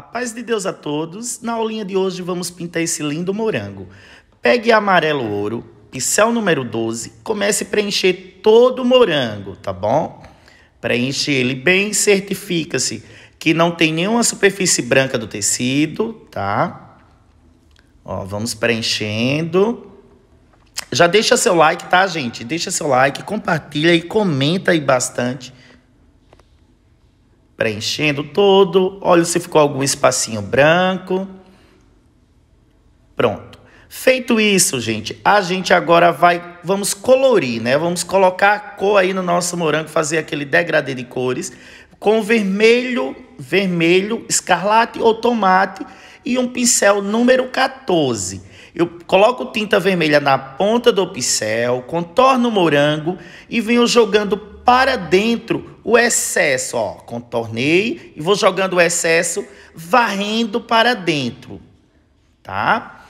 A paz de Deus a todos. Na aulinha de hoje vamos pintar esse lindo morango. Pegue amarelo ouro, pincel número 12, comece a preencher todo o morango, tá bom? Preenche ele bem, certifica-se que não tem nenhuma superfície branca do tecido, tá? Ó, vamos preenchendo. Já deixa seu like, tá, gente? Deixa seu like, compartilha e comenta aí bastante preenchendo todo. Olha se ficou algum espacinho branco. Pronto. Feito isso, gente, a gente agora vai, vamos colorir, né? Vamos colocar a cor aí no nosso morango, fazer aquele degradê de cores com vermelho, vermelho, escarlate ou tomate e um pincel número 14. Eu coloco tinta vermelha na ponta do pincel, contorno o morango e venho jogando para dentro o excesso, ó, contornei e vou jogando o excesso, varrendo para dentro, tá?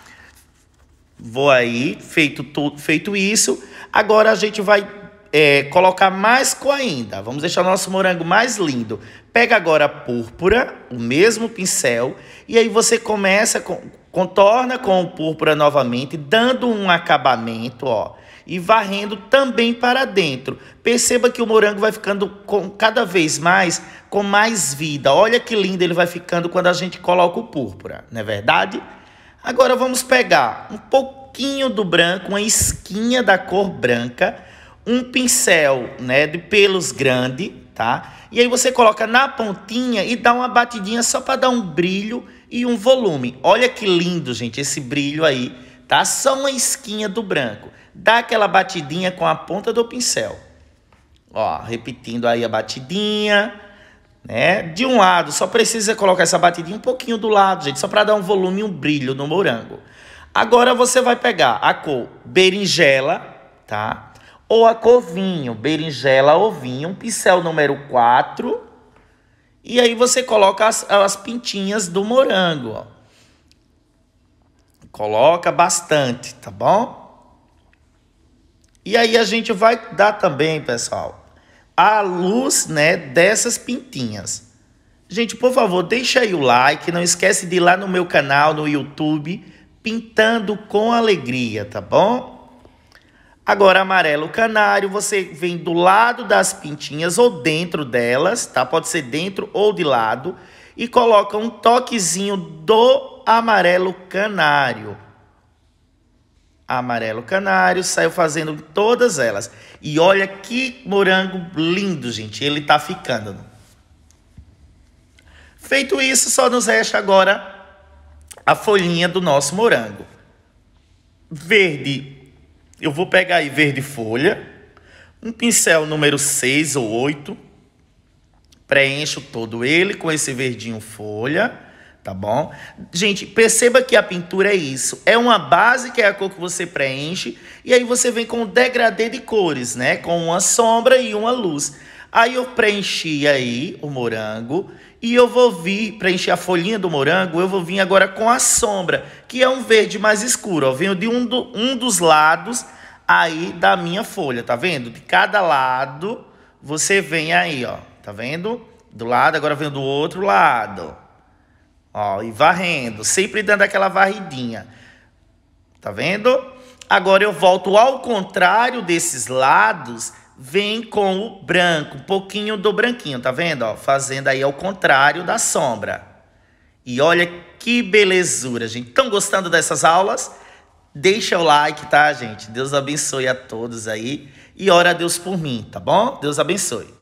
Vou aí, feito, tudo, feito isso, agora a gente vai é, colocar mais cor ainda. Vamos deixar nosso morango mais lindo. Pega agora a púrpura, o mesmo pincel, e aí você começa com, Contorna com o púrpura novamente, dando um acabamento, ó, e varrendo também para dentro. Perceba que o morango vai ficando com, cada vez mais com mais vida. Olha que lindo ele vai ficando quando a gente coloca o púrpura, não é verdade? Agora vamos pegar um pouquinho do branco, uma esquinha da cor branca, um pincel, né, de pelos grande tá? E aí você coloca na pontinha e dá uma batidinha só para dar um brilho e um volume. Olha que lindo, gente, esse brilho aí, tá? Só uma esquinha do branco. Dá aquela batidinha com a ponta do pincel. Ó, repetindo aí a batidinha, né? De um lado, só precisa colocar essa batidinha um pouquinho do lado, gente, só para dar um volume e um brilho no morango. Agora você vai pegar a cor berinjela, tá? ou a covinho, berinjela ovinho, pincel número 4. E aí você coloca as, as pintinhas do morango. Ó. Coloca bastante, tá bom? E aí a gente vai dar também, pessoal, a luz, né, dessas pintinhas. Gente, por favor, deixa aí o like, não esquece de ir lá no meu canal no YouTube, Pintando com Alegria, tá bom? Agora, amarelo canário, você vem do lado das pintinhas ou dentro delas, tá? Pode ser dentro ou de lado. E coloca um toquezinho do amarelo canário. Amarelo canário, saiu fazendo todas elas. E olha que morango lindo, gente. Ele tá ficando. Feito isso, só nos resta agora a folhinha do nosso morango. Verde eu vou pegar aí verde folha, um pincel número 6 ou 8, preencho todo ele com esse verdinho folha, tá bom? Gente, perceba que a pintura é isso, é uma base que é a cor que você preenche, e aí você vem com um degradê de cores, né? Com uma sombra e uma luz. Aí eu preenchi aí o morango e eu vou vir, preencher a folhinha do morango, eu vou vir agora com a sombra, que é um verde mais escuro. Ó. Venho de um, do, um dos lados aí da minha folha, tá vendo? De cada lado você vem aí, ó, tá vendo? Do lado, agora vem do outro lado. Ó, e varrendo, sempre dando aquela varridinha. Tá vendo? Agora eu volto ao contrário desses lados vem com o branco, um pouquinho do branquinho, tá vendo? Ó, fazendo aí ao contrário da sombra. E olha que belezura, gente. Estão gostando dessas aulas? Deixa o like, tá, gente? Deus abençoe a todos aí. E ora a Deus por mim, tá bom? Deus abençoe.